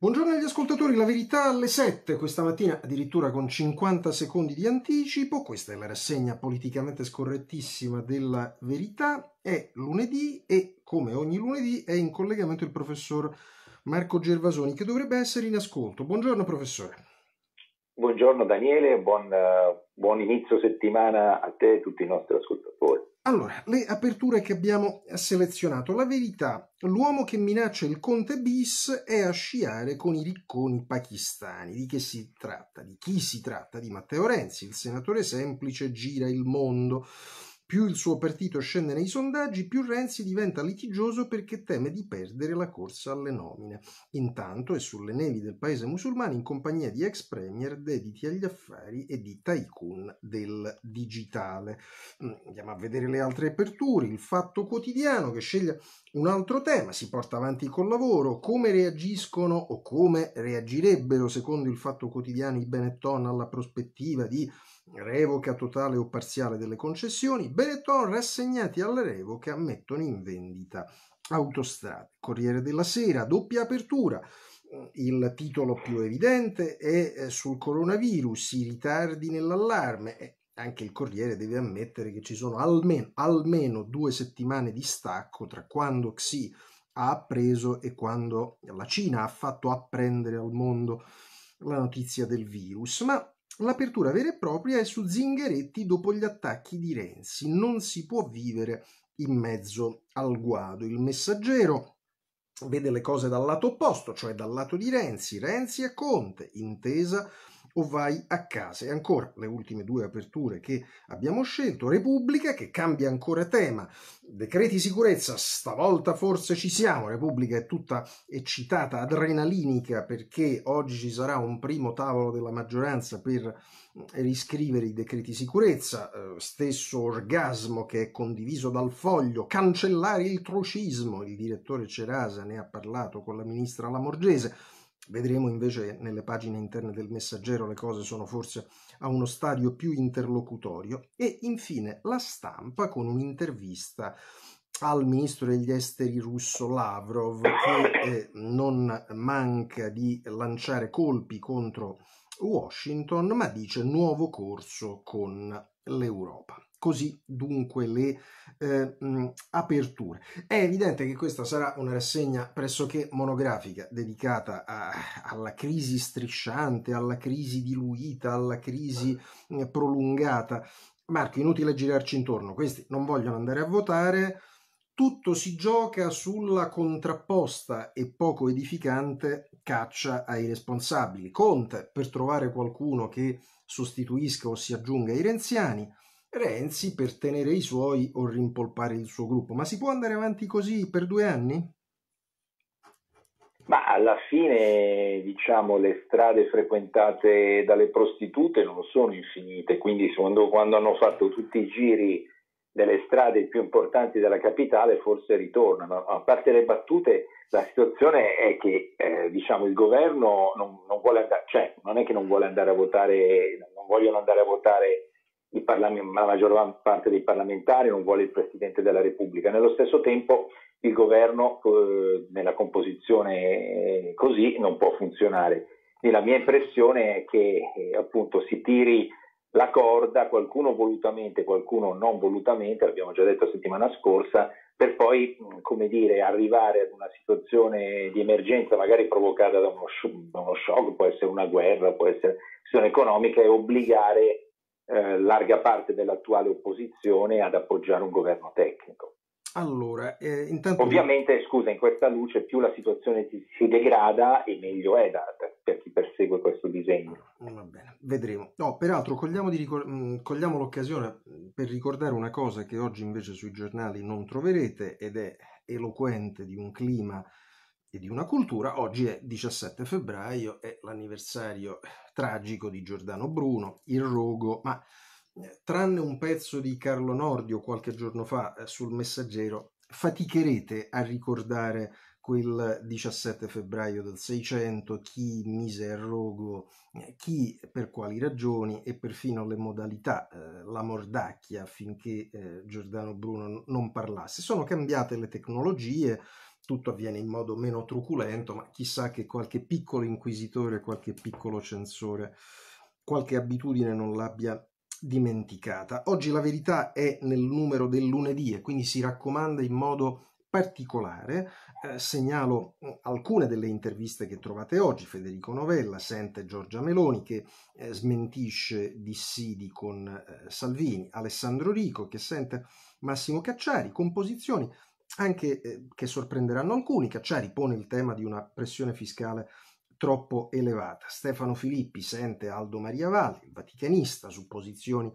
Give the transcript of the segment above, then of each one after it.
Buongiorno agli ascoltatori, la verità alle 7 questa mattina, addirittura con 50 secondi di anticipo, questa è la rassegna politicamente scorrettissima della verità, è lunedì e come ogni lunedì è in collegamento il professor Marco Gervasoni che dovrebbe essere in ascolto. Buongiorno professore. Buongiorno Daniele, buon, eh, buon inizio settimana a te e a tutti i nostri ascoltatori. Allora, le aperture che abbiamo selezionato. La verità, l'uomo che minaccia il conte bis è a sciare con i ricconi pakistani. Di che si tratta? Di chi si tratta? Di Matteo Renzi, il senatore semplice gira il mondo. Più il suo partito scende nei sondaggi, più Renzi diventa litigioso perché teme di perdere la corsa alle nomine. Intanto è sulle nevi del paese musulmano in compagnia di ex premier dediti agli affari e di tycoon del digitale. Mm, andiamo a vedere le altre aperture. Il fatto quotidiano che sceglie un altro tema, si porta avanti col lavoro, come reagiscono o come reagirebbero secondo il fatto quotidiano i Benetton alla prospettiva di revoca totale o parziale delle concessioni, Benetton rassegnati alla revoca mettono in vendita autostrade. Corriere della Sera, doppia apertura. Il titolo più evidente è eh, sul coronavirus, i ritardi nell'allarme. Eh, anche il Corriere deve ammettere che ci sono almeno, almeno due settimane di stacco tra quando Xi ha appreso e quando la Cina ha fatto apprendere al mondo la notizia del virus. Ma L'apertura vera e propria è su Zingaretti dopo gli attacchi di Renzi. Non si può vivere in mezzo al guado. Il messaggero vede le cose dal lato opposto, cioè dal lato di Renzi. Renzi e Conte, intesa o vai a casa. E ancora le ultime due aperture che abbiamo scelto, Repubblica che cambia ancora tema, decreti sicurezza, stavolta forse ci siamo, Repubblica è tutta eccitata, adrenalinica perché oggi ci sarà un primo tavolo della maggioranza per riscrivere i decreti sicurezza, eh, stesso orgasmo che è condiviso dal foglio, cancellare il trucismo, il direttore Cerasa ne ha parlato con la ministra Lamorgese, Vedremo invece nelle pagine interne del messaggero le cose sono forse a uno stadio più interlocutorio. E infine la stampa con un'intervista al ministro degli esteri russo Lavrov che eh, non manca di lanciare colpi contro Washington ma dice nuovo corso con l'Europa. Così dunque le eh, mh, aperture. È evidente che questa sarà una rassegna pressoché monografica dedicata a, alla crisi strisciante, alla crisi diluita, alla crisi eh, prolungata. Marco, inutile girarci intorno, questi non vogliono andare a votare. Tutto si gioca sulla contrapposta e poco edificante caccia ai responsabili. Conte per trovare qualcuno che sostituisca o si aggiunga ai renziani. Renzi per tenere i suoi o rimpolpare il suo gruppo. Ma si può andare avanti così per due anni? Ma alla fine, diciamo, le strade frequentate dalle prostitute non sono infinite, quindi secondo quando hanno fatto tutti i giri delle strade più importanti della capitale forse ritornano. A parte le battute, la situazione è che eh, diciamo, il governo non, non, vuole andare, cioè non è che non vuole andare a votare, non vogliono andare a votare la maggior parte dei parlamentari non vuole il Presidente della Repubblica. Nello stesso tempo il governo eh, nella composizione eh, così non può funzionare. E la mia impressione è che eh, appunto si tiri la corda, qualcuno volutamente, qualcuno non volutamente, l'abbiamo già detto la settimana scorsa, per poi come dire, arrivare ad una situazione di emergenza magari provocata da uno, shock, può essere una guerra, può essere una situazione economica, e obbligare eh, larga parte dell'attuale opposizione ad appoggiare un governo tecnico. Allora, eh, intanto... Ovviamente, scusa, in questa luce più la situazione si degrada e meglio è da, per chi persegue questo disegno. Mm, va bene, vedremo. No, peraltro cogliamo, ricor- mm, cogliamo l'occasione per ricordare una cosa che oggi invece sui giornali non troverete ed è eloquente di un clima eh, e di una cultura. Oggi è 17 febbraio, è l'anniversario eh, tragico di Giordano Bruno, il rogo, ma eh, tranne un pezzo di Carlo Nordio qualche giorno fa eh, sul messaggero, faticherete a ricordare quel 17 febbraio del 600, chi mise a rogo, chi per quali ragioni e perfino le modalità, eh, la mordacchia affinché eh, Giordano Bruno non parlasse. Sono cambiate le tecnologie, tutto avviene in modo meno truculento, ma chissà che qualche piccolo inquisitore, qualche piccolo censore, qualche abitudine non l'abbia dimenticata. Oggi la verità è nel numero del lunedì e quindi si raccomanda in modo particolare. Eh, segnalo mm, alcune delle interviste che trovate oggi. Federico Novella sente Giorgia Meloni che eh, smentisce dissidi con eh, Salvini, Alessandro Rico che sente Massimo Cacciari, composizioni anche ehm, che sorprenderanno alcuni. Cacciari cioè pone il tema di una pressione fiscale troppo elevata. Stefano Filippi sente Aldo Maria Valli, il vaticanista, su posizioni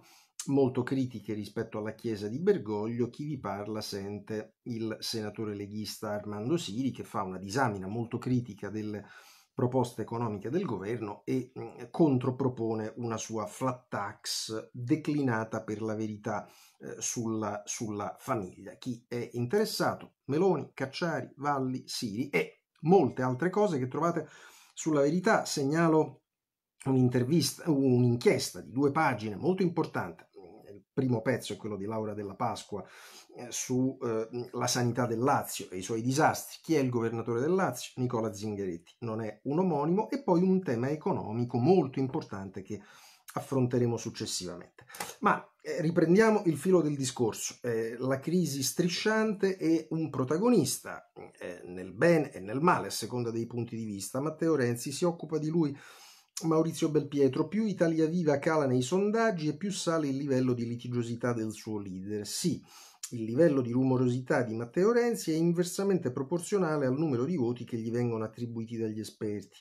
molto critiche rispetto alla chiesa di Bergoglio. Chi vi parla sente il senatore leghista Armando Siri che fa una disamina molto critica delle proposte economiche del governo e mm, contropropone una sua flat tax declinata per la verità eh, sulla, sulla famiglia. Chi è interessato? Meloni, Cacciari, Valli, Siri e molte altre cose che trovate sulla verità. Segnalo un'intervista, un'inchiesta di due pagine molto importante primo pezzo è quello di Laura della Pasqua eh, sulla eh, sanità del Lazio e i suoi disastri. Chi è il governatore del Lazio? Nicola Zingaretti. Non è un omonimo e poi un tema economico molto importante che affronteremo successivamente. Ma eh, riprendiamo il filo del discorso. Eh, la crisi strisciante è un protagonista eh, nel bene e nel male, a seconda dei punti di vista. Matteo Renzi si occupa di lui Maurizio Belpietro, più Italia Viva cala nei sondaggi e più sale il livello di litigiosità del suo leader. Sì, il livello di rumorosità di Matteo Renzi è inversamente proporzionale al numero di voti che gli vengono attribuiti dagli esperti.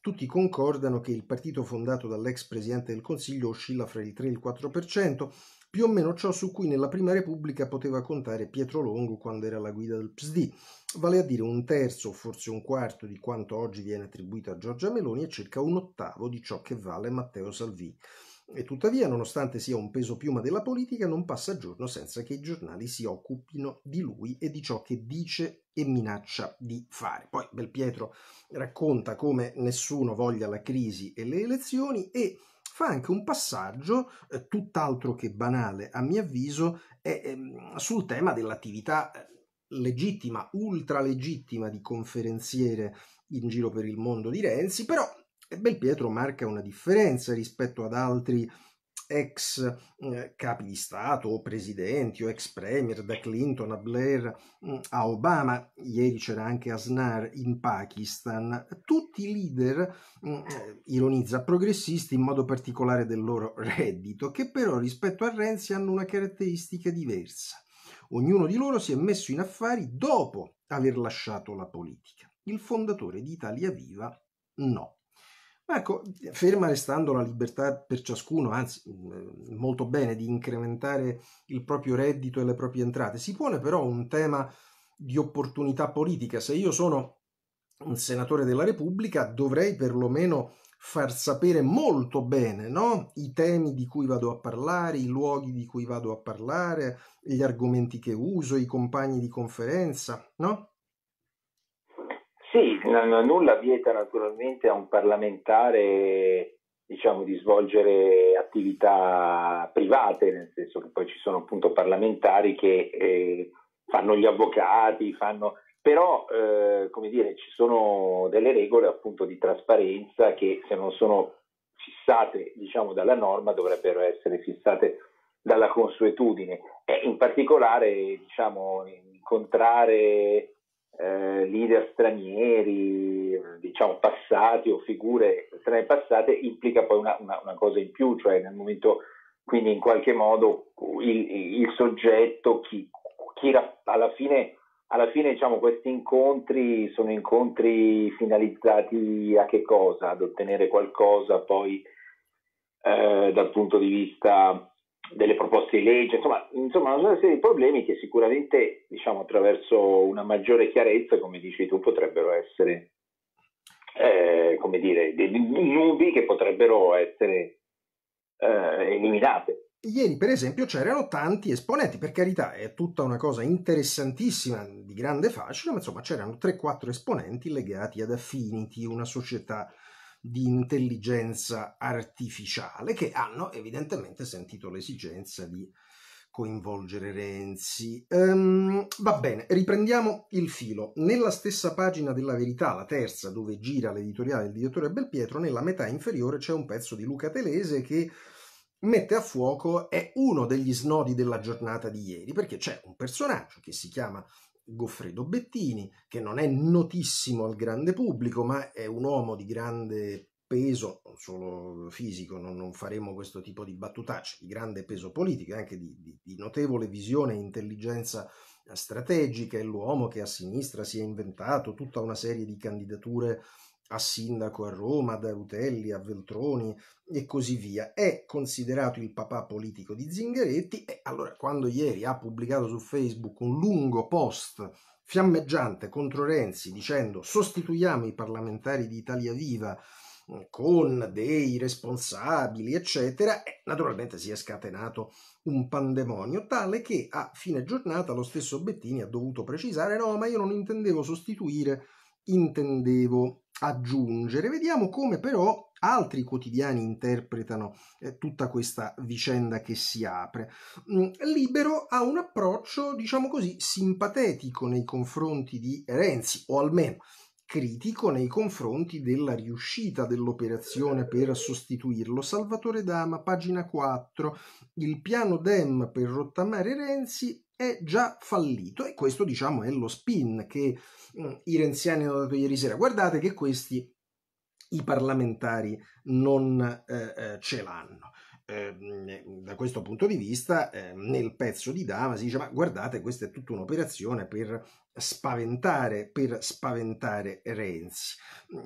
Tutti concordano che il partito fondato dall'ex presidente del Consiglio oscilla fra il 3 e il 4%, più o meno ciò su cui nella Prima Repubblica poteva contare Pietro Longo quando era alla guida del PSD, vale a dire un terzo o forse un quarto di quanto oggi viene attribuito a Giorgia Meloni e circa un ottavo di ciò che vale Matteo Salvini. E tuttavia, nonostante sia un peso piuma della politica, non passa giorno senza che i giornali si occupino di lui e di ciò che dice e minaccia di fare. Poi Belpietro racconta come nessuno voglia la crisi e le elezioni e fa anche un passaggio eh, tutt'altro che banale, a mio avviso, è, è, ehm, sul tema dell'attività eh, legittima, ultralegittima di conferenziere in giro per il mondo di Renzi, però eh, Belpietro marca una differenza rispetto ad altri ex eh, capi di Stato o presidenti o ex premier, da Clinton a Blair mm, a Obama, ieri c'era anche Asnar in Pakistan, tutti leader, mm, eh, ironizza, progressisti in modo particolare del loro reddito, che però rispetto a Renzi hanno una caratteristica diversa. Ognuno di loro si è messo in affari dopo aver lasciato la politica. Il fondatore di Italia Viva no. Ecco, ferma restando la libertà per ciascuno, anzi mm, molto bene, di incrementare il proprio reddito e le proprie entrate, si pone però un tema di opportunità politica. Se io sono un senatore della Repubblica dovrei perlomeno far sapere molto bene no? i temi di cui vado a parlare, i luoghi di cui vado a parlare, gli argomenti che uso, i compagni di conferenza, no? Sì, non, nulla vieta naturalmente a un parlamentare diciamo, di svolgere attività private, nel senso che poi ci sono appunto parlamentari che eh, fanno gli avvocati, fanno... però eh, come dire, ci sono delle regole appunto di trasparenza che se non sono fissate diciamo, dalla norma dovrebbero essere fissate dalla consuetudine. E in particolare diciamo, incontrare eh, leader stranieri, diciamo passati o figure strane passate, implica poi una, una, una, cosa in più, cioè nel momento, quindi in qualche modo il, il soggetto, chi, chi alla fine, alla fine diciamo, questi incontri sono incontri finalizzati a che cosa? Ad ottenere qualcosa poi eh, dal punto di vista delle proposte di legge, insomma, insomma una serie di problemi che sicuramente diciamo, attraverso una maggiore chiarezza, come dici tu, potrebbero essere, eh, come dire, dei nubi che potrebbero essere eh, eliminate. Ieri, per esempio, c'erano tanti esponenti, per carità, è tutta una cosa interessantissima, di grande fascino, ma insomma c'erano 3-4 esponenti legati ad Affinity, una società di intelligenza artificiale che hanno evidentemente sentito l'esigenza di coinvolgere Renzi. Um, va bene, riprendiamo il filo. Nella stessa pagina della verità, la terza, dove gira l'editoriale del direttore Belpietro, nella metà inferiore c'è un pezzo di Luca Telese che mette a fuoco è uno degli snodi della giornata di ieri, perché c'è un personaggio che si chiama Goffredo Bettini, che non è notissimo al grande pubblico, ma è un uomo di grande peso, non solo fisico, non, non faremo questo tipo di battutacce, di grande peso politico, anche di, di, di notevole visione e intelligenza strategica, è l'uomo che a sinistra si è inventato tutta una serie di candidature a sindaco a Roma, da Rutelli a Veltroni e così via. È considerato il papà politico di Zingaretti e allora quando ieri ha pubblicato su Facebook un lungo post fiammeggiante contro Renzi dicendo sostituiamo i parlamentari di Italia Viva con dei responsabili, eccetera, eh, naturalmente si è scatenato un pandemonio tale che a fine giornata lo stesso Bettini ha dovuto precisare no, ma io non intendevo sostituire, intendevo aggiungere. Vediamo come però altri quotidiani interpretano eh, tutta questa vicenda che si apre. Mm, Libero ha un approccio, diciamo così, simpatetico nei confronti di Renzi, o almeno critico nei confronti della riuscita dell'operazione per sostituirlo. Salvatore Dama, pagina 4, il piano Dem per rottamare Renzi è già fallito e questo diciamo è lo spin che mh, mm, i renziani hanno dato ieri sera. Guardate che questi i parlamentari non eh, eh ce l'hanno. Ehm, da questo punto di vista ehm, nel pezzo di Dama si dice ma guardate questa è tutta un'operazione per spaventare, per spaventare Renzi.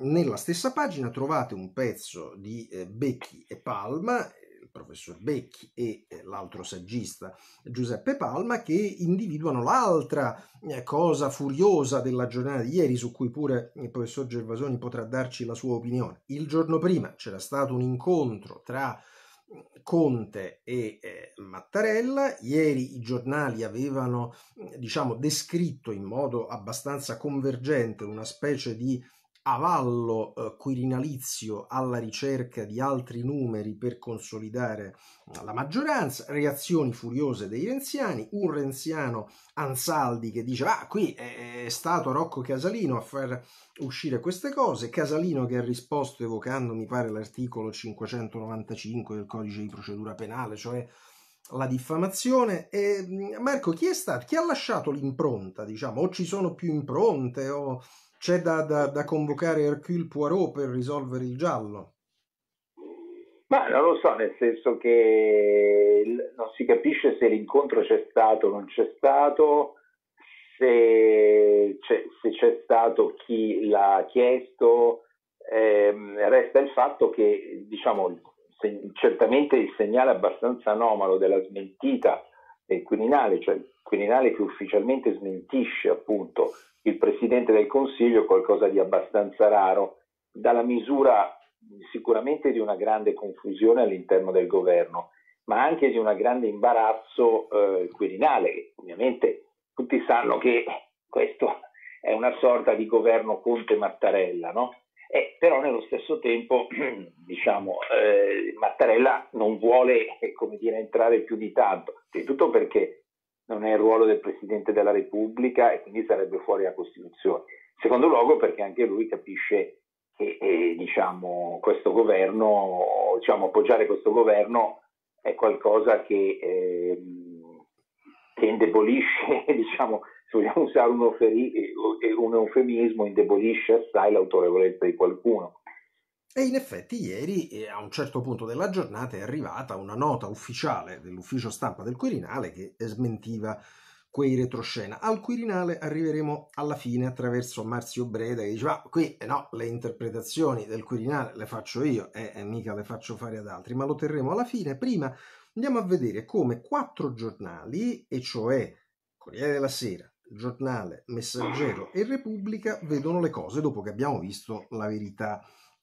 Nella stessa pagina trovate un pezzo di eh, Becchi e Palma il professor Becchi e eh, l'altro saggista Giuseppe Palma che individuano l'altra eh, cosa furiosa della giornata di ieri su cui pure il professor Gervasoni potrà darci la sua opinione. Il giorno prima c'era stato un incontro tra Conte e eh, Mattarella. Ieri i giornali avevano diciamo, descritto in modo abbastanza convergente una specie di avallo eh, quirinalizio alla ricerca di altri numeri per consolidare mm, la maggioranza, reazioni furiose dei renziani, un renziano Ansaldi che dice ah qui è stato Rocco Casalino a far uscire queste cose, Casalino che ha risposto evocando mi pare l'articolo 595 del codice di procedura penale, cioè la diffamazione. E, mm, Marco, chi è stato? Chi ha lasciato l'impronta? Diciamo, o ci sono più impronte, o c'è da, da, da convocare Hercule Poirot per risolvere il giallo? Ma non lo so, nel senso che non si capisce se l'incontro c'è stato o non c'è stato, se c'è, se c'è stato chi l'ha chiesto, ehm, resta il fatto che diciamo, se, certamente il segnale abbastanza anomalo della smentita del Quirinale, cioè il Quirinale che ufficialmente smentisce appunto il Presidente del Consiglio qualcosa di abbastanza raro, dalla misura sicuramente di una grande confusione all'interno del governo, ma anche di un grande imbarazzo eh, Quirinale. Ovviamente tutti sanno che questo è una sorta di governo Conte-Mattarella, no? Eh, però nello stesso tempo diciamo, eh, Mattarella non vuole eh, dire, entrare più di tanto, di tutto perché non è il ruolo del Presidente della Repubblica e quindi sarebbe fuori la Costituzione. secondo luogo perché anche lui capisce che eh, diciamo, questo governo, diciamo, appoggiare questo governo è qualcosa che, eh, che indebolisce, diciamo, se vogliamo usare un, oferi, un eufemismo, indebolisce assai l'autorevolezza di qualcuno. E in effetti ieri, eh, a un certo punto della giornata, è arrivata una nota ufficiale dell'ufficio stampa del Quirinale che smentiva quei retroscena. Al Quirinale arriveremo alla fine attraverso Marzio Breda che diceva ah, qui eh, no, le interpretazioni del Quirinale le faccio io e eh, eh, mica le faccio fare ad altri, ma lo terremo alla fine. Prima andiamo a vedere come quattro giornali, e cioè Corriere della Sera, Giornale, Messaggero e Repubblica, vedono le cose dopo che abbiamo visto la verità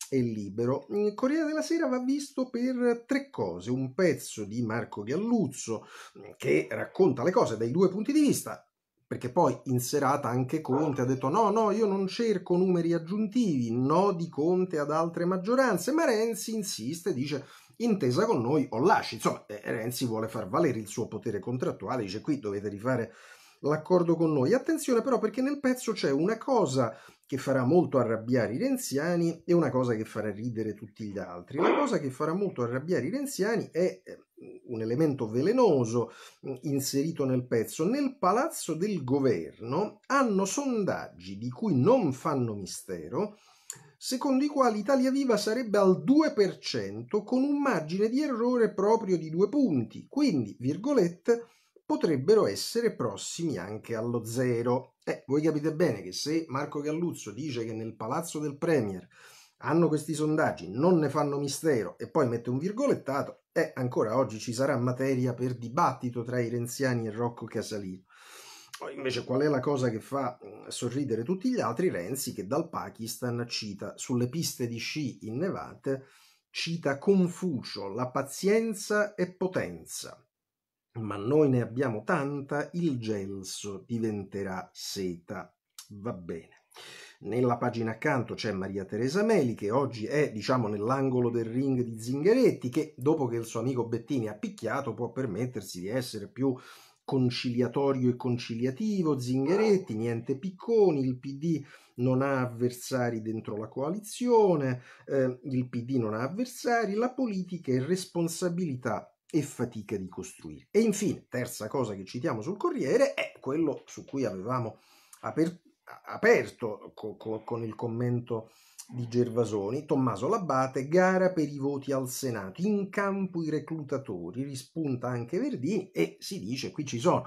e libero. Il Corriere della Sera va visto per tre cose. Un pezzo di Marco Galluzzo mm, che racconta le cose dai due punti di vista, perché poi in serata anche Conte ha detto no, no, io non cerco numeri aggiuntivi, no di Conte ad altre maggioranze, ma Renzi insiste, dice intesa con noi o lasci. Insomma, eh, Renzi vuole far valere il suo potere contrattuale, dice qui dovete rifare l'accordo con noi. Attenzione però perché nel pezzo c'è una cosa che farà molto arrabbiare i renziani e una cosa che farà ridere tutti gli altri. La cosa che farà molto arrabbiare i renziani è eh, un elemento velenoso mm, inserito nel pezzo. Nel palazzo del governo hanno sondaggi di cui non fanno mistero, secondo i quali Italia Viva sarebbe al 2% con un margine di errore proprio di due punti. Quindi, virgolette, potrebbero essere prossimi anche allo zero. Eh, voi capite bene che se Marco Galluzzo dice che nel palazzo del Premier hanno questi sondaggi, non ne fanno mistero e poi mette un virgolettato, eh, ancora oggi ci sarà materia per dibattito tra i renziani e Rocco Casalino. Oh, invece qual è la cosa che fa mm, sorridere tutti gli altri? Renzi che dal Pakistan cita sulle piste di sci innevate, cita Confucio, la pazienza e potenza ma noi ne abbiamo tanta, il gelso diventerà seta. Va bene. Nella pagina accanto c'è Maria Teresa Meli, che oggi è, diciamo, nell'angolo del ring di Zingaretti, che dopo che il suo amico Bettini ha picchiato può permettersi di essere più conciliatorio e conciliativo, Zingaretti, niente picconi, il PD non ha avversari dentro la coalizione, eh, il PD non ha avversari, la politica è responsabilità e fatica di costruire. E infine, terza cosa che citiamo sul Corriere è quello su cui avevamo aperto aperto co- co- con il commento di Gervasoni, Tommaso Labbate, gara per i voti al Senato, in campo i reclutatori, rispunta anche Verdini e si dice qui ci sono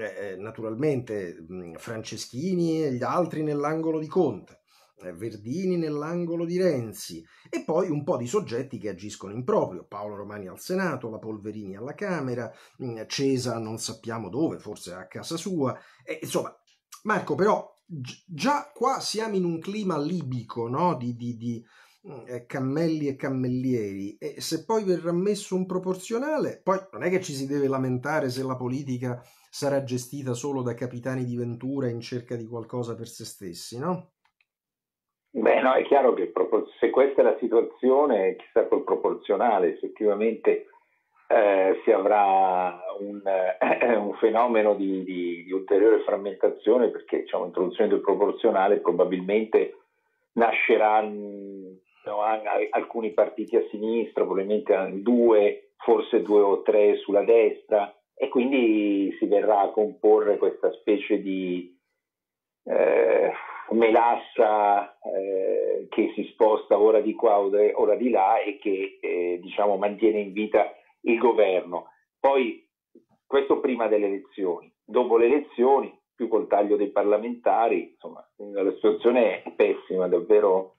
eh, eh naturalmente mm, Franceschini e gli altri nell'angolo di Conte, Marta cioè, Verdini nell'angolo di Renzi e poi un po' di soggetti che agiscono in proprio, Paolo Romani al Senato, la Polverini alla Camera, mm, Cesa non sappiamo dove, forse a casa sua, e, insomma Marco però già qua siamo in un clima libico no? di, di, di mm, eh, cammelli e cammellieri e se poi verrà messo un proporzionale, poi non è che ci si deve lamentare se la politica sarà gestita solo da capitani di ventura in cerca di qualcosa per se stessi, no? Beh, no, è chiaro che se questa è la situazione, chissà col proporzionale, effettivamente eh, si avrà un, eh, un fenomeno di, di, di, ulteriore frammentazione perché c'è diciamo, un'introduzione del proporzionale probabilmente nasceranno alcuni partiti a sinistra, probabilmente due, forse due o tre sulla destra e quindi si verrà a comporre questa specie di... Eh, melassa eh, che si sposta ora di qua ora di là e che eh, diciamo, mantiene in vita il governo. Poi questo prima delle elezioni, dopo le elezioni, più col taglio dei parlamentari, insomma, la situazione è pessima, davvero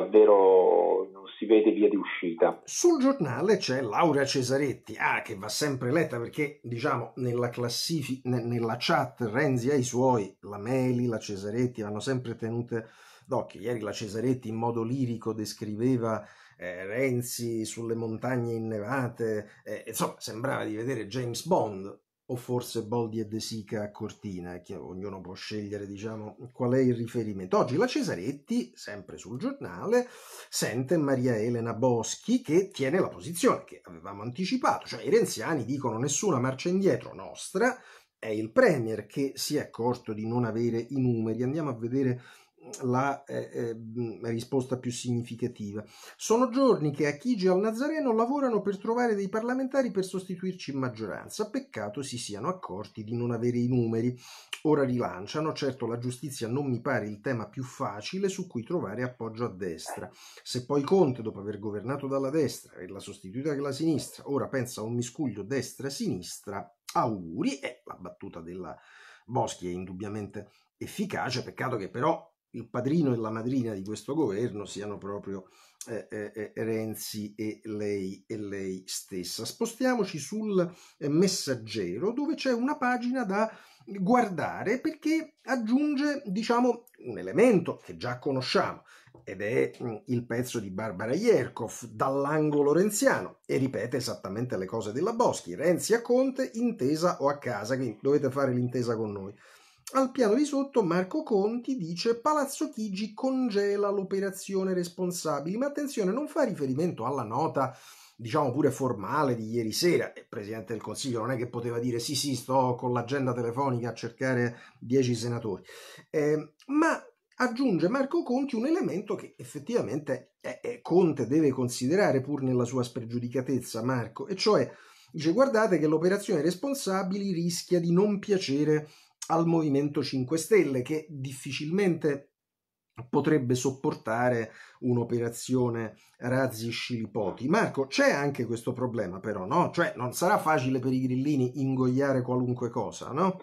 davvero non si vede via di uscita. Sul giornale c'è Laura Cesaretti, ah, che va sempre letta perché diciamo nella classifica, nella chat Renzi ha i suoi, la Meli, la Cesaretti vanno sempre tenute d'occhio. Ieri la Cesaretti in modo lirico descriveva eh, Renzi sulle montagne innevate, eh, insomma sembrava di vedere James Bond o forse Boldi e De Sica a Cortina, che ognuno può scegliere diciamo, qual è il riferimento. Oggi la Cesaretti, sempre sul giornale, sente Maria Elena Boschi che tiene la posizione che avevamo anticipato, cioè i renziani dicono nessuna marcia indietro nostra, è il Premier che si è accorto di non avere i numeri. Andiamo a vedere la eh, eh, risposta più significativa. Sono giorni che Achigi e al Nazareno lavorano per trovare dei parlamentari per sostituirci in maggioranza. Peccato si siano accorti di non avere i numeri. Ora rilanciano, certo la giustizia non mi pare il tema più facile su cui trovare appoggio a destra. Se poi Conte, dopo aver governato dalla destra e la sostituita che la sinistra, ora pensa a un miscuglio destra-sinistra, auguri, e eh, la battuta della Boschi è indubbiamente efficace, peccato che però il padrino e la madrina di questo governo siano proprio eh, eh, eh Renzi e lei, e lei, stessa. Spostiamoci sul eh, messaggero dove c'è una pagina da guardare perché aggiunge diciamo un elemento che già conosciamo ed è mm, il pezzo di Barbara Yerkov dall'angolo renziano e ripete esattamente le cose della Boschi Renzi a Conte intesa o a casa quindi dovete fare l'intesa con noi al piano di sotto Marco Conti dice Palazzo Chigi congela l'operazione responsabili, ma attenzione, non fa riferimento alla nota diciamo pure formale di ieri sera, il Presidente del Consiglio non è che poteva dire sì sì sto con l'agenda telefonica a cercare 10 senatori, eh, ma aggiunge Marco Conti un elemento che effettivamente è, Conte deve considerare pur nella sua spregiudicatezza Marco, e cioè dice guardate che l'operazione responsabili rischia di non piacere al Movimento 5 Stelle che difficilmente potrebbe sopportare un'operazione razzi scilipoti. Marco, c'è anche questo problema però, no? Cioè non sarà facile per i grillini ingoiare qualunque cosa, no?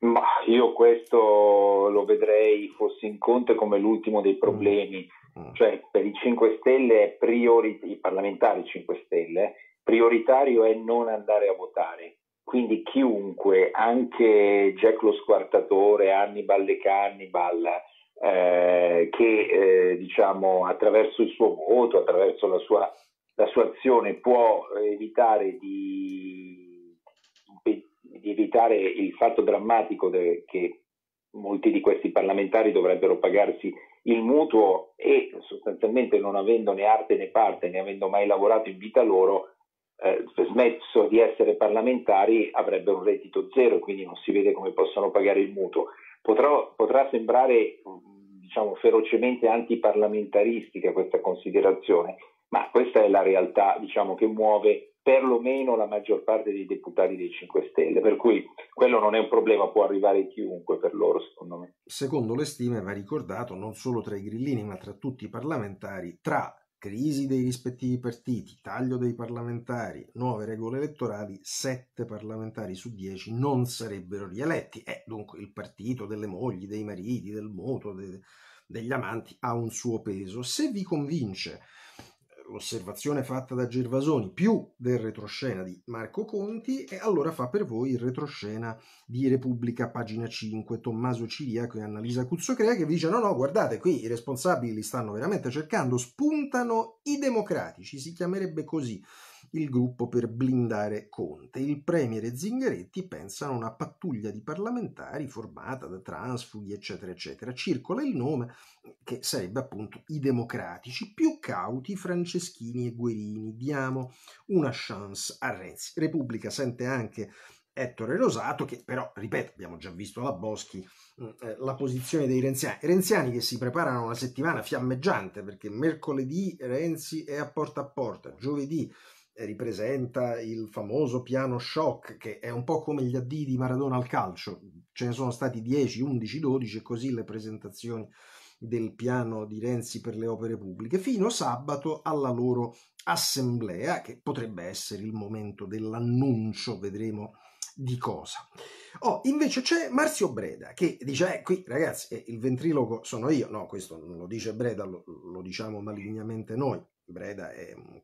Ma io questo lo vedrei fosse in conto come l'ultimo dei mm. problemi, mm. cioè per i 5 Stelle, priori- i parlamentari 5 Stelle, prioritario è non andare a votare quindi chiunque, anche Jack lo Squartatore, Hannibal de Cannibal, eh, che eh, diciamo, attraverso il suo voto, attraverso la sua, la sua azione può evitare di, di, evitare il fatto drammatico de, che molti di questi parlamentari dovrebbero pagarsi il mutuo e sostanzialmente non avendo né arte né parte, né avendo mai lavorato in vita loro, eh, smesso di essere parlamentari avrebbero un reddito zero, quindi non si vede come possono pagare il mutuo. Potrò, potrà sembrare mm, diciamo, ferocemente antiparlamentaristica questa considerazione, ma questa è la realtà diciamo, che muove perlomeno la maggior parte dei deputati dei 5 Stelle, per cui quello non è un problema, può arrivare chiunque per loro, secondo me. Secondo le stime, va ricordato, non solo tra i grillini, ma tra tutti i parlamentari, tra crisi dei rispettivi partiti, taglio dei parlamentari, nuove regole elettorali, 7 parlamentari su 10 non sarebbero rieletti e eh, dunque il partito delle mogli, dei mariti, del moto, de, degli amanti ha un suo peso. Se vi convince osservazione fatta da Gervasoni più del retroscena di Marco Conti e allora fa per voi il retroscena di Repubblica pagina 5 Tommaso Ciriaco e Annalisa Cuzzocrea che vi dice no no guardate qui i responsabili li stanno veramente cercando spuntano i democratici si chiamerebbe così il gruppo per blindare Conte. Il Premier e Zingaretti pensano a una pattuglia di parlamentari formata da transfughi, eccetera, eccetera. Circola il nome che sarebbe appunto i democratici, più cauti Franceschini e Guerini. Diamo una chance a Renzi. Repubblica sente anche Ettore Rosato, che però, ripeto, abbiamo già visto alla Boschi mm, eh, la posizione dei renziani. Renziani che si preparano una settimana fiammeggiante perché mercoledì Renzi è a porta a porta, giovedì ripresenta il famoso piano shock, che è un po' come gli addì di Maradona al calcio. Ce ne sono stati 10, 11, 12 e così le presentazioni del piano di Renzi per le opere pubbliche, fino sabato alla loro assemblea, che potrebbe essere il momento dell'annuncio, vedremo di cosa. Oh, invece c'è Marzio Breda che dice, eh, qui ragazzi, eh, il ventriloco sono io. No, questo non lo dice Breda, lo, lo diciamo malignamente noi. Breda è un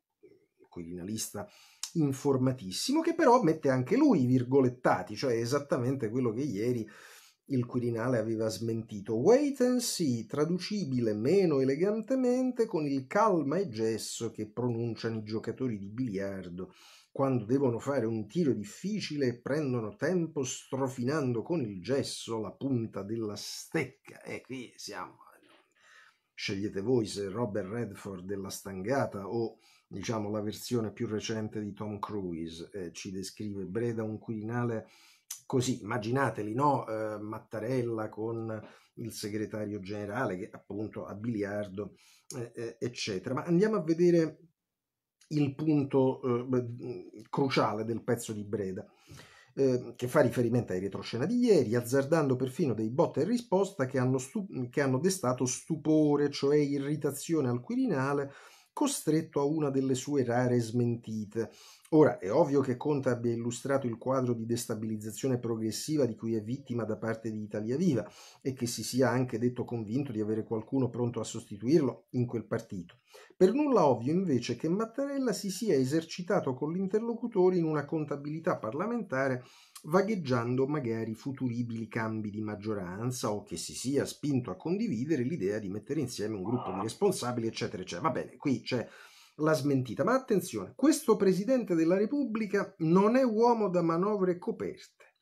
quirinalista informatissimo, che però mette anche lui i virgolettati, cioè esattamente quello che ieri il Quirinale aveva smentito. Wait and see, traducibile meno elegantemente con il calma e gesso che pronunciano i giocatori di biliardo quando devono fare un tiro difficile e prendono tempo strofinando con il gesso la punta della stecca. E qui siamo. Scegliete voi se Robert Redford della stangata o diciamo la versione più recente di Tom Cruise, eh, ci descrive Breda un Quirinale così, immaginateli, no? Eh, Mattarella con il segretario generale che appunto a biliardo, eh, eh eccetera. Ma andiamo a vedere il punto eh, cruciale del pezzo di Breda. Eh, che fa riferimento ai retroscena di ieri, azzardando perfino dei botte e risposta che hanno, che hanno destato stupore, cioè irritazione al Quirinale, costretto a una delle sue rare smentite. Ora, è ovvio che Conte abbia illustrato il quadro di destabilizzazione progressiva di cui è vittima da parte di Italia Viva e che si sia anche detto convinto di avere qualcuno pronto a sostituirlo in quel partito. Per nulla ovvio invece che Mattarella si sia esercitato con l'interlocutore in una contabilità parlamentare vagheggiando magari futuribili cambi di maggioranza o che si sia spinto a condividere l'idea di mettere insieme un gruppo di responsabili, eccetera, eccetera. Va bene, qui c'è la smentita, ma attenzione, questo Presidente della Repubblica non è uomo da manovre coperte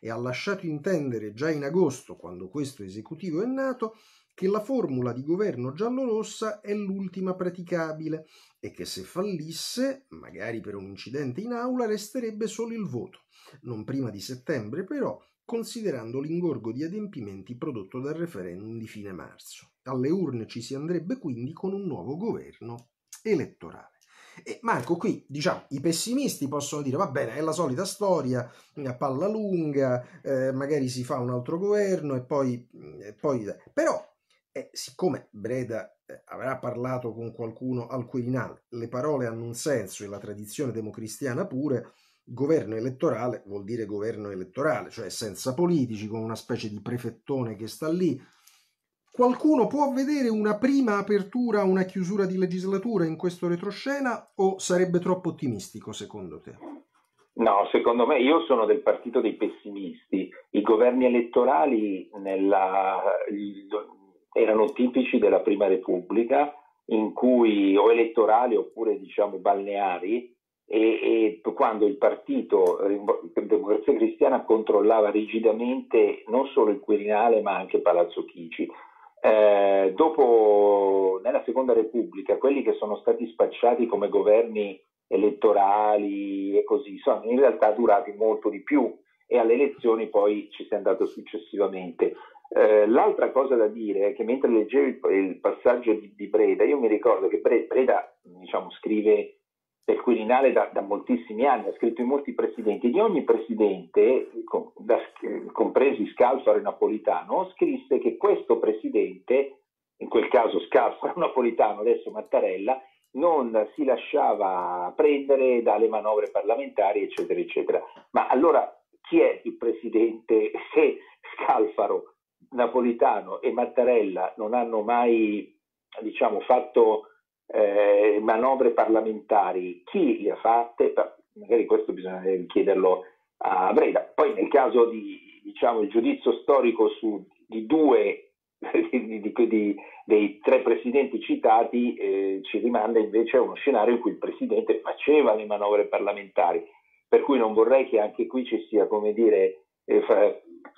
e ha lasciato intendere già in agosto, quando questo esecutivo è nato, che la formula di governo giallorossa è l'ultima praticabile e che se fallisse, magari per un incidente in aula, resterebbe solo il voto, non prima di settembre però, considerando l'ingorgo di adempimenti prodotto dal referendum di fine marzo. Alle urne ci si andrebbe quindi con un nuovo governo elettorale. E Marco, qui diciamo, i pessimisti possono dire, va bene, è la solita storia, a palla lunga, eh, magari si fa un altro governo e poi... Mm, e poi... Però, eh, siccome Breda eh, avrà parlato con qualcuno al Quirinale. Le parole hanno un senso e la tradizione democristiana pure. Governo elettorale vuol dire governo elettorale, cioè senza politici, con una specie di prefettone che sta lì. Qualcuno può vedere una prima apertura, una chiusura di legislatura in questo retroscena o sarebbe troppo ottimistico secondo te? No, secondo me io sono del partito dei pessimisti. I governi elettorali nella, erano tipici della Prima Repubblica, in cui o elettorali oppure diciamo balneari, e, e quando il partito Democrazia Cristiana controllava rigidamente non solo il Quirinale ma anche Palazzo Chigi. Eh, dopo, nella Seconda Repubblica, quelli che sono stati spacciati come governi elettorali e così sono in realtà durati molto di più e alle elezioni poi ci si è andato successivamente. Eh, l'altra cosa da dire è che mentre leggevo il, il passaggio di, di, Breda, io mi ricordo che Breda diciamo, scrive del Quirinale da, da, moltissimi anni, ha scritto in molti presidenti, di ogni presidente, com, da, compresi Scalfaro e Napolitano, scrisse che questo presidente, in quel caso Scalfaro, e Napolitano, adesso Mattarella, non si lasciava prendere dalle manovre parlamentari, eccetera, eccetera. Ma allora chi è il presidente se Scalfaro Napolitano e Mattarella non hanno mai diciamo, fatto eh, manovre parlamentari, chi le ha fatte? Magari questo bisogna chiederlo a Breda. Poi nel caso di diciamo, il giudizio storico su, di due di, di, di, dei tre presidenti citati eh, ci rimanda invece a uno scenario in cui il presidente faceva le manovre parlamentari, per cui non vorrei che anche qui ci sia, come dire, eh,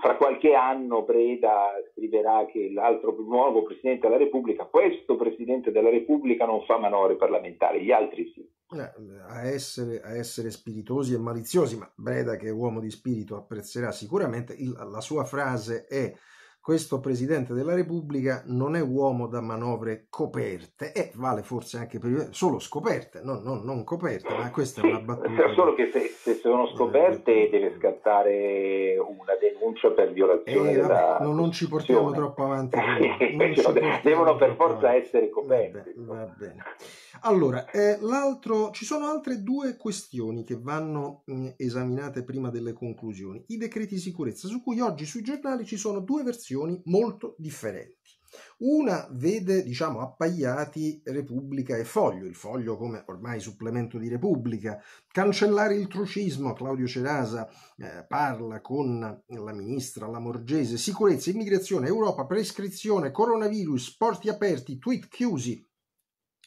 fra qualche anno Preda scriverà che l'altro nuovo Presidente della Repubblica, questo Presidente della Repubblica non fa manovre parlamentari, gli altri sì. Eh, a, essere, a, essere, spiritosi e maliziosi, ma Breda che è uomo di spirito apprezzerà sicuramente, il, la sua frase è questo Presidente della Repubblica non è uomo da manovre coperte e vale forse anche per solo scoperte, no, no, non coperte, ma questa sì, è una battuta. Solo che se, se sono scoperte eh, deve scattare una denuncia per violazione eh, della... No, non ci portiamo troppo avanti. Cioè, devono per forza avanti. essere coperte. Va bene, va bene. Allora, eh, ci sono altre due questioni che vanno mh, mm, esaminate prima delle conclusioni. I decreti sicurezza, su cui oggi sui giornali ci sono due versioni molto differenti. Una vede, diciamo, appaiati Repubblica e Foglio, il Foglio come ormai supplemento di Repubblica, cancellare il trucismo, Claudio Cerasa eh, parla con la ministra Lamorgese, sicurezza, immigrazione, Europa, prescrizione, coronavirus, porti aperti, tweet chiusi,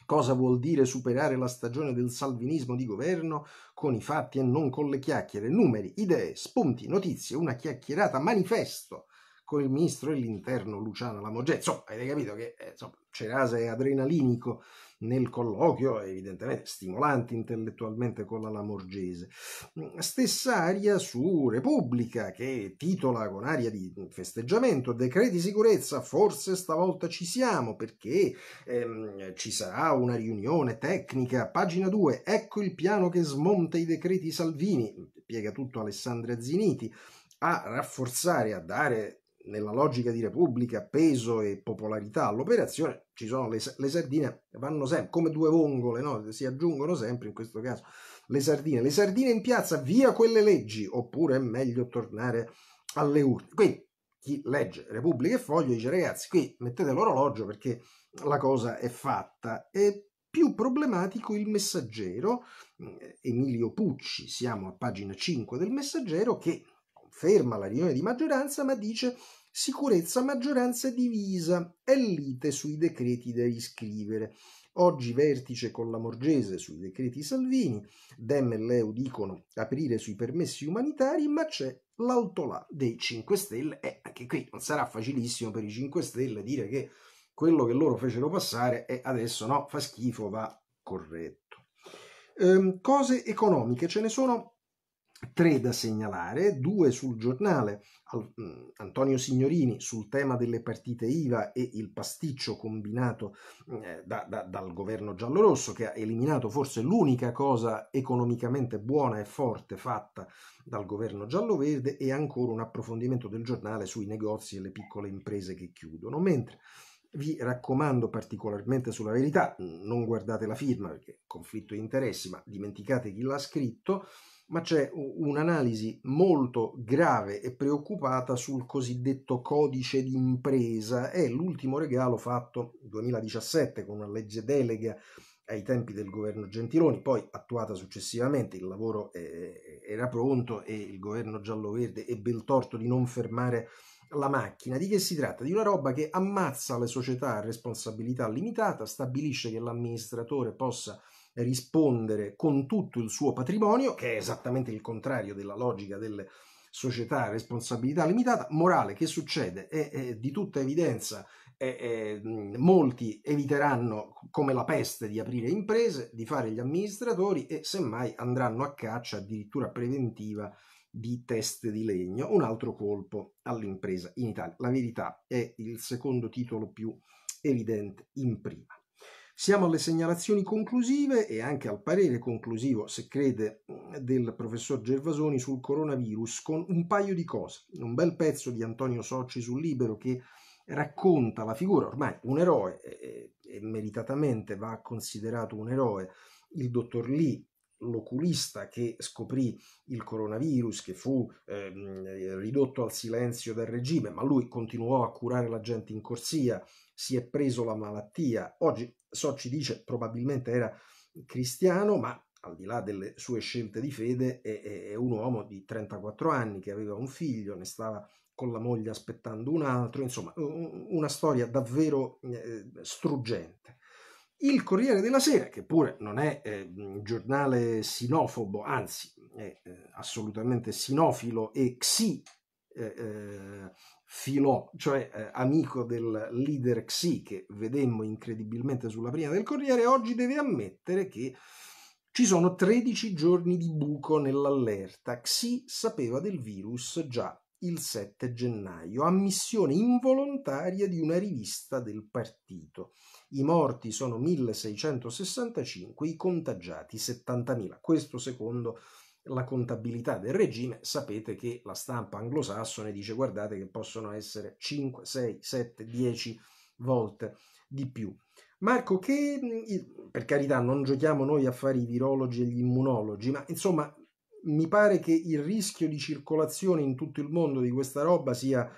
Cosa vuol dire superare la stagione del salvinismo di governo con i fatti e non con le chiacchiere, numeri, idee, spunti, notizie, una chiacchierata manifesto con il ministro dell'interno Luciano Lamogè. Insomma, avete capito che eh, insomma, Cerasa è adrenalinico nel colloquio evidentemente stimolanti intellettualmente con la Lamorgese. Mm, stessa aria su Repubblica che titola con aria di mm, festeggiamento decreti sicurezza, forse stavolta ci siamo perché ehm, ci sarà una riunione tecnica, pagina 2, ecco il piano che smonta i decreti Salvini, mm, piega tutto Alessandra Ziniti a rafforzare, a dare nella logica di Repubblica, peso e popolarità all'operazione, ci sono le, le sardine, vanno sempre come due vongole, no? si aggiungono sempre in questo caso le sardine. Le sardine in piazza, via quelle leggi, oppure è meglio tornare alle urne. Quindi chi legge Repubblica e Foglio dice ragazzi, qui mettete l'orologio perché la cosa è fatta. E più problematico il messaggero, mm, Emilio Pucci, siamo a pagina 5 del messaggero, che ferma la riunione di maggioranza, ma dice sicurezza maggioranza divisa e lite sui decreti da iscrivere. Oggi vertice con la Morgese sui decreti Salvini, Dem e Leu dicono aprire sui permessi umanitari, ma c'è l'autolà dei 5 Stelle e anche qui non sarà facilissimo per i 5 Stelle dire che quello che loro fecero passare e adesso no, fa schifo, va corretto. Ehm, cose economiche, ce ne sono tre da segnalare, due sul giornale, mm, Antonio Signorini sul tema delle partite IVA e il pasticcio combinato mm, eh, da, da, dal governo giallorosso che ha eliminato forse l'unica cosa economicamente buona e forte fatta dal governo gialloverde e ancora un approfondimento del giornale sui negozi e le piccole imprese che chiudono, mentre vi raccomando particolarmente sulla verità, mm, non guardate la firma perché conflitto di interessi, ma dimenticate chi l'ha scritto, ma c'è un'analisi molto grave e preoccupata sul cosiddetto codice d'impresa. È l'ultimo regalo fatto nel 2017 con una legge delega ai tempi del governo Gentiloni, poi attuata successivamente, il lavoro eh, era pronto e il governo giallo-verde ebbe il torto di non fermare la macchina. Di che si tratta? Di una roba che ammazza le società a responsabilità limitata, stabilisce che l'amministratore possa rispondere con tutto il suo patrimonio, che è esattamente il contrario della logica delle società a responsabilità limitata, morale che succede è, è di tutta evidenza eh, eh, molti eviteranno come la peste di aprire imprese, di fare gli amministratori e semmai andranno a caccia addirittura preventiva di teste di legno, un altro colpo all'impresa in Italia. La verità è il secondo titolo più evidente in prima. Siamo alle segnalazioni conclusive e anche al parere conclusivo, se crede, mm, del professor Gervasoni sul coronavirus con un paio di cose. Un bel pezzo di Antonio Socci sul Libero che racconta la figura, ormai un eroe, e, meritatamente va considerato un eroe, il dottor Lee, l'oculista che scoprì il coronavirus, che fu eh, ridotto al silenzio dal regime, ma lui continuò a curare la gente in corsia, si è preso la malattia. Oggi So ci dice probabilmente era cristiano, ma al di là delle sue scelte di fede, è, è, un uomo di 34 anni che aveva un figlio, ne stava con la moglie aspettando un altro, insomma, una storia davvero eh, struggente. Il Corriere della Sera, che pure non è eh, un giornale sinofobo, anzi è eh, assolutamente sinofilo e xi eh, eh, Filò, cioè eh, amico del leader Xi che vedemmo incredibilmente sulla prima del Corriere, oggi deve ammettere che ci sono 13 giorni di buco nell'allerta. Xi sapeva del virus già il 7 gennaio, ammissione involontaria di una rivista del partito. I morti sono 1665, i contagiati 70.000. Questo secondo la contabilità del regime, sapete che la stampa anglosassone dice guardate che possono essere 5, 6, 7, 10 volte di più. Marco, che per carità non giochiamo noi a fare i virologi e gli immunologi, ma insomma mi pare che il rischio di circolazione in tutto il mondo di questa roba sia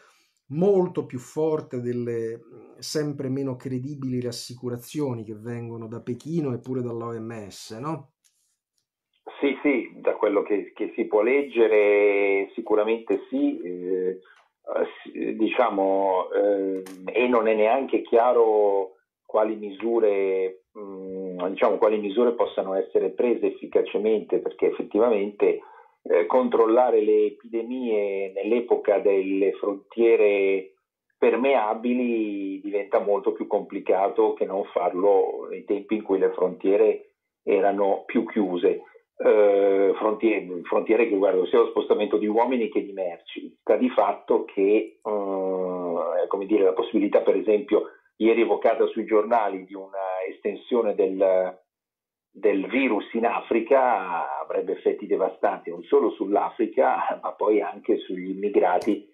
molto più forte delle sempre meno credibili rassicurazioni che vengono da Pechino e pure dall'OMS, no? Sì, sì, da quello che, che, si può leggere sicuramente sì, eh, diciamo, eh, e non è neanche chiaro quali misure, mh, mm, diciamo, quali misure possano essere prese efficacemente, perché effettivamente eh, controllare le epidemie nell'epoca delle frontiere permeabili diventa molto più complicato che non farlo nei tempi in cui le frontiere erano più chiuse eh, frontiere, frontiere, che riguardano sia lo spostamento di uomini che di merci. Sta di fatto che eh, dire, la possibilità, per esempio, ieri evocata sui giornali di un'estensione del, del virus in Africa avrebbe effetti devastanti non solo sull'Africa, ma poi anche sugli immigrati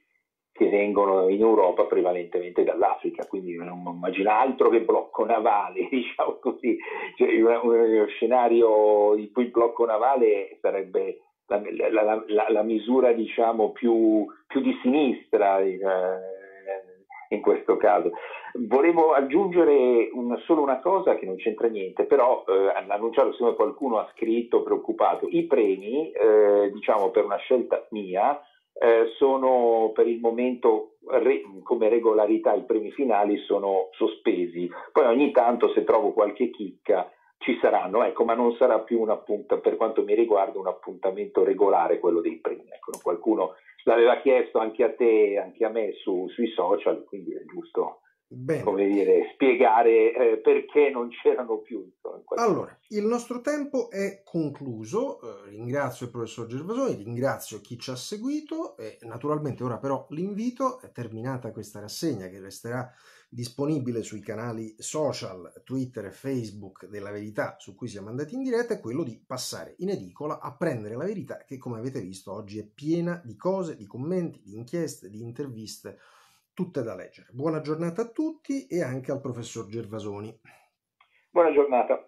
che vengono in Europa prevalentemente dall'Africa, quindi non immagino altro che blocco navale, diciamo così, cioè, una, una, uno scenario in cui il blocco navale sarebbe la, la, la, la misura diciamo, più, più, di sinistra eh, in questo caso. Volevo aggiungere un, solo una cosa che non c'entra niente, però eh, hanno annunciato, siccome qualcuno ha scritto preoccupato, i premi, eh, diciamo per una scelta mia, eh, sono per il momento re, come regolarità i primi finali sono sospesi, poi ogni tanto se trovo qualche chicca ci saranno, ecco, ma non sarà più un appuntamento, per quanto mi riguarda, un appuntamento regolare quello dei primi. Ecco, qualcuno l'aveva chiesto anche a te, anche a me su, sui social, quindi è giusto Bene. come dire, spiegare eh, perché non c'erano più. Insomma, allora, modo. il nostro tempo è concluso, eh, ringrazio il professor Gervasoni, ringrazio chi ci ha seguito e naturalmente ora però l'invito, è terminata questa rassegna che resterà disponibile sui canali social, Twitter e Facebook della verità su cui siamo andati in diretta, è quello di passare in edicola a prendere la verità che come avete visto oggi è piena di cose, di commenti, di inchieste, di interviste tutte da leggere. Buona giornata a tutti e anche al professor Gervasoni. Buona giornata.